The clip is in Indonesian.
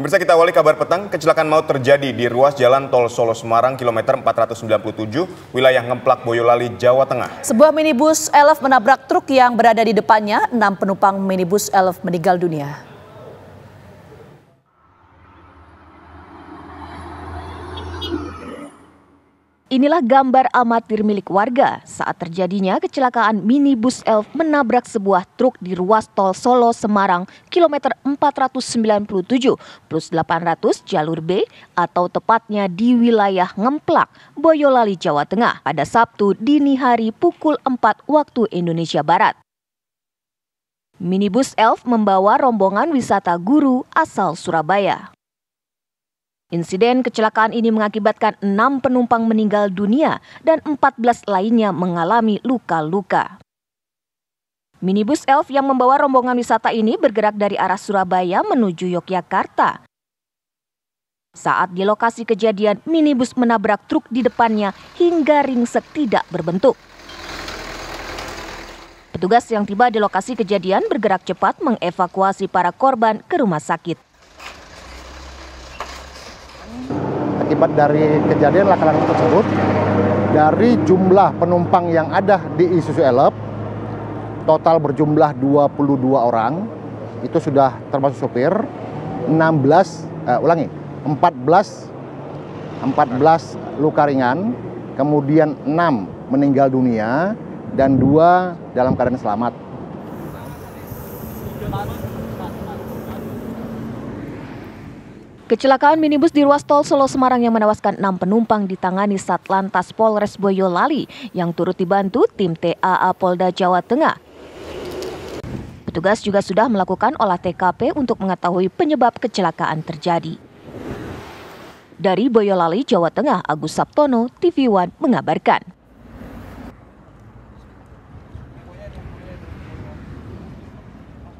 Pemirsa kita awali kabar petang, kecelakaan maut terjadi di ruas jalan tol Solo Semarang kilometer 497 wilayah Ngemplak Boyolali Jawa Tengah. Sebuah minibus elf menabrak truk yang berada di depannya, enam penumpang minibus elf meninggal dunia. Inilah gambar amatir milik warga saat terjadinya kecelakaan minibus elf menabrak sebuah truk di ruas tol Solo Semarang kilometer 497 plus 800 jalur B atau tepatnya di wilayah Ngemplak, Boyolali, Jawa Tengah pada Sabtu dini hari pukul 4 waktu Indonesia Barat. Minibus elf membawa rombongan wisata guru asal Surabaya. Insiden kecelakaan ini mengakibatkan enam penumpang meninggal dunia dan 14 lainnya mengalami luka-luka. Minibus Elf yang membawa rombongan wisata ini bergerak dari arah Surabaya menuju Yogyakarta. Saat di lokasi kejadian, minibus menabrak truk di depannya hingga ringsek tidak berbentuk. Petugas yang tiba di lokasi kejadian bergerak cepat mengevakuasi para korban ke rumah sakit. akibat dari kejadian laka-laka tersebut dari jumlah penumpang yang ada di Isuzu Elf total berjumlah 22 orang itu sudah termasuk sopir 16 uh, eh, ulangi 14 14 luka ringan kemudian 6 meninggal dunia dan dua dalam keadaan selamat Kecelakaan minibus di ruas tol Solo Semarang yang menewaskan enam penumpang ditangani Satlantas Polres Boyolali yang turut dibantu tim TAA Polda Jawa Tengah. Petugas juga sudah melakukan olah TKP untuk mengetahui penyebab kecelakaan terjadi. Dari Boyolali, Jawa Tengah, Agus Sabtono, TV One mengabarkan.